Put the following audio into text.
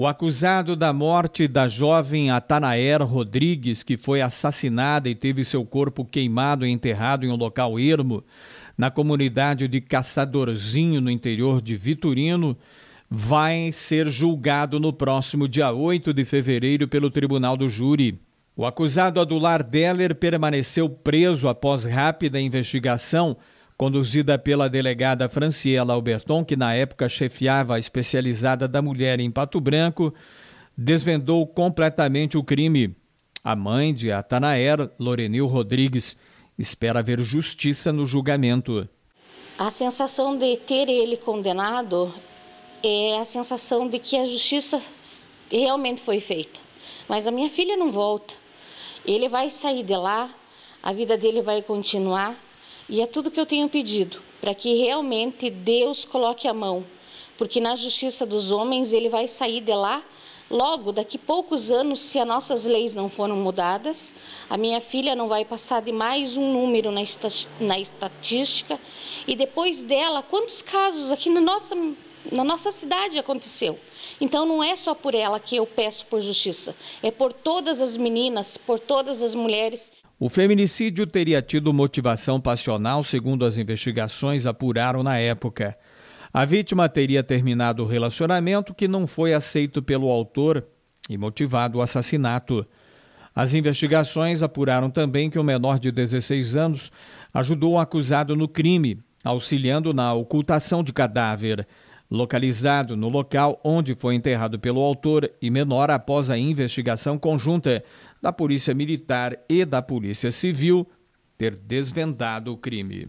O acusado da morte da jovem Atanaer Rodrigues, que foi assassinada e teve seu corpo queimado e enterrado em um local ermo, na comunidade de Caçadorzinho, no interior de Vitorino, vai ser julgado no próximo dia 8 de fevereiro pelo Tribunal do Júri. O acusado Adular Deller permaneceu preso após rápida investigação conduzida pela delegada Franciela Alberton, que na época chefiava a especializada da mulher em Pato Branco, desvendou completamente o crime. A mãe de Atanaer, Lorenil Rodrigues, espera ver justiça no julgamento. A sensação de ter ele condenado é a sensação de que a justiça realmente foi feita. Mas a minha filha não volta. Ele vai sair de lá, a vida dele vai continuar e é tudo que eu tenho pedido, para que realmente Deus coloque a mão, porque na justiça dos homens ele vai sair de lá. Logo, daqui poucos anos, se as nossas leis não foram mudadas, a minha filha não vai passar de mais um número na, na estatística. E depois dela, quantos casos aqui na nossa na nossa cidade aconteceu. Então não é só por ela que eu peço por justiça, é por todas as meninas, por todas as mulheres. O feminicídio teria tido motivação passional, segundo as investigações apuraram na época. A vítima teria terminado o relacionamento que não foi aceito pelo autor e motivado o assassinato. As investigações apuraram também que o um menor de 16 anos ajudou o acusado no crime, auxiliando na ocultação de cadáver localizado no local onde foi enterrado pelo autor e menor após a investigação conjunta da Polícia Militar e da Polícia Civil ter desvendado o crime.